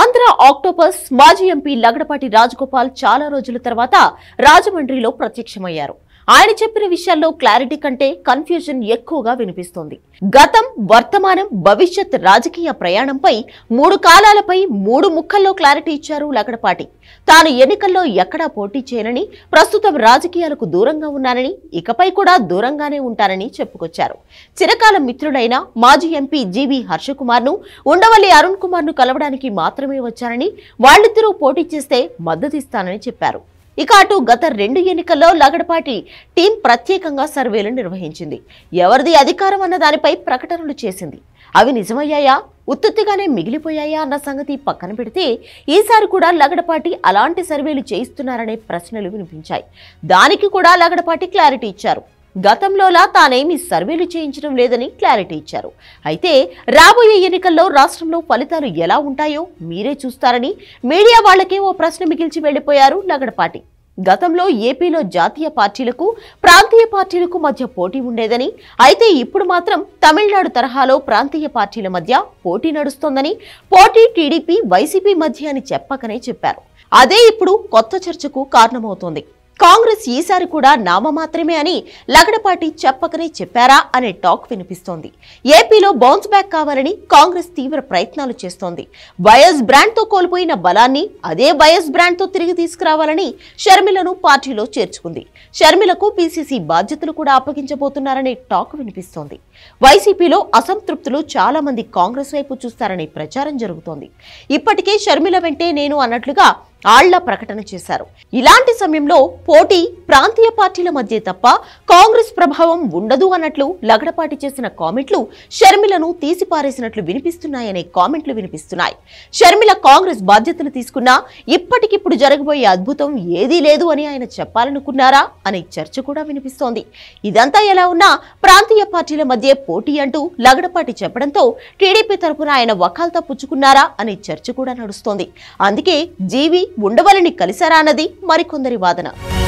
Andhra octopus మాజీ MP Lagadapati Rajagopal చాలా రోజుల తర్వాత రాజమండ్రిలో ప్రత్యక్షమయ్యారు ఆయన చెప్పిన విషయాల్లో క్లారిటీ కంటే కన్ఫ్యూజన్ ఎక్కువగా వినిపిస్తోంది గతం వర్తమానం భవిష్యత్ రాజకీయ ప్రయాణంపై మూడు కాలాలపై మూడు ముక్కల్లో క్లారిటీ ఇచ్చారు లకడపాటి తాను ఎన్నికల్లో ఎక్కడా పోటీ చేయనని ప్రస్తుతం రాజకీయాలకు దూరంగా ఉన్నానని ఇకపై కూడా దూరంగానే ఉంటానని చెప్పుకొచ్చారు చిరకాల మిత్రుడైన మాజీ ఎంపీ జీవి ను ఉండవల్లి అరుణ్ కుమార్ ను కలవడానికి మాత్రమే వచ్చారని వాళ్ళిద్దరూ పోటీ చేస్తే మద్దతిస్తానని చెప్పారు ఇక అటు గత రెండు ఎన్నికల్లో లగడపాటి టీం ప్రత్యేకంగా సర్వేలు నిర్వహించింది ఎవరిది అధికారం అన్న దానిపై ప్రకటనలు చేసింది అవి నిజమయ్యాయా ఉత్తుత్తిగానే మిగిలిపోయాయా అన్న సంగతి పక్కన పెడితే ఈసారి కూడా లగడపాటి అలాంటి సర్వేలు చేయిస్తున్నారనే ప్రశ్నలు వినిపించాయి దానికి కూడా లగడపాటి క్లారిటీ ఇచ్చారు గతంలోలా తానేమి సర్వేలు చేయించడం లేదని క్లారిటీ ఇచ్చారు అయితే రాబోయే ఎన్నికల్లో రాష్ట్రంలో ఫలితాలు ఎలా ఉంటాయో మీరే చూస్తారని మీడియా వాళ్లకే ఓ ప్రశ్న మిగిల్చి వెళ్లిపోయారు నగడపాటి గతంలో ఏపీలో జాతీయ పార్టీలకు ప్రాంతీయ పార్టీలకు మధ్య పోటీ ఉండేదని అయితే ఇప్పుడు మాత్రం తమిళనాడు తరహాలో ప్రాంతీయ పార్టీల మధ్య పోటీ నడుస్తోందని పోటీ టీడీపీ వైసీపీ మధ్య అని చెప్పకనే చెప్పారు అదే ఇప్పుడు కొత్త చర్చకు కారణమవుతోంది కాంగ్రెస్ ఈసారి కూడా నామ మాత్రమే అని లగడపాటి చెప్పకనే చెప్పారా అనే టాక్ వినిపిస్తోంది ఏపీలో బౌన్స్ బ్యాక్ కావాలని కాంగ్రెస్ తీవ్ర ప్రయత్నాలు చేస్తోంది బయస్ బ్రాండ్తో కోల్పోయిన బలాన్ని అదే బయస్ బ్రాండ్తో తిరిగి తీసుకురావాలని షర్మిలను పార్టీలో చేర్చుకుంది షర్మిలకు పీసీసీ బాధ్యతలు కూడా అప్పగించబోతున్నారనే టాక్ వినిపిస్తోంది వైసీపీలో అసంతృప్తులు చాలా మంది కాంగ్రెస్ వైపు చూస్తారనే ప్రచారం జరుగుతోంది ఇప్పటికే షర్మిల వెంటే నేను అన్నట్లుగా ఆళ్ల ప్రకటన చేశారు ఇలాంటి సమయంలో పోటీ ప్రాంతీయ పార్టీల మధ్య తప్ప కాంగ్రెస్ ప్రభావం ఉండదు అన్నట్లు లగడపాటి చేసిన కామెంట్లు షర్మిలను తీసిపారేసినట్లు వినిపిస్తున్నాయనే కామెంట్లు వినిపిస్తున్నాయి షర్మిల కాంగ్రెస్ బాధ్యతలు తీసుకున్నా ఇప్పటికిప్పుడు జరగబోయే అద్భుతం ఏదీ లేదు అని ఆయన చెప్పాలనుకున్నారా అనే చర్చ కూడా వినిపిస్తోంది ఇదంతా ఎలా ఉన్నా ప్రాంతీయ పార్టీల మధ్య పోటీ అంటూ లగడపాటి చెప్పడంతో టీడీపీ తరఫున ఆయన వకాల్తా పుచ్చుకున్నారా అనే చర్చ కూడా నడుస్తోంది అందుకే జీవి ఉండవలని కలిసారా అన్నది మరికొందరి వాదన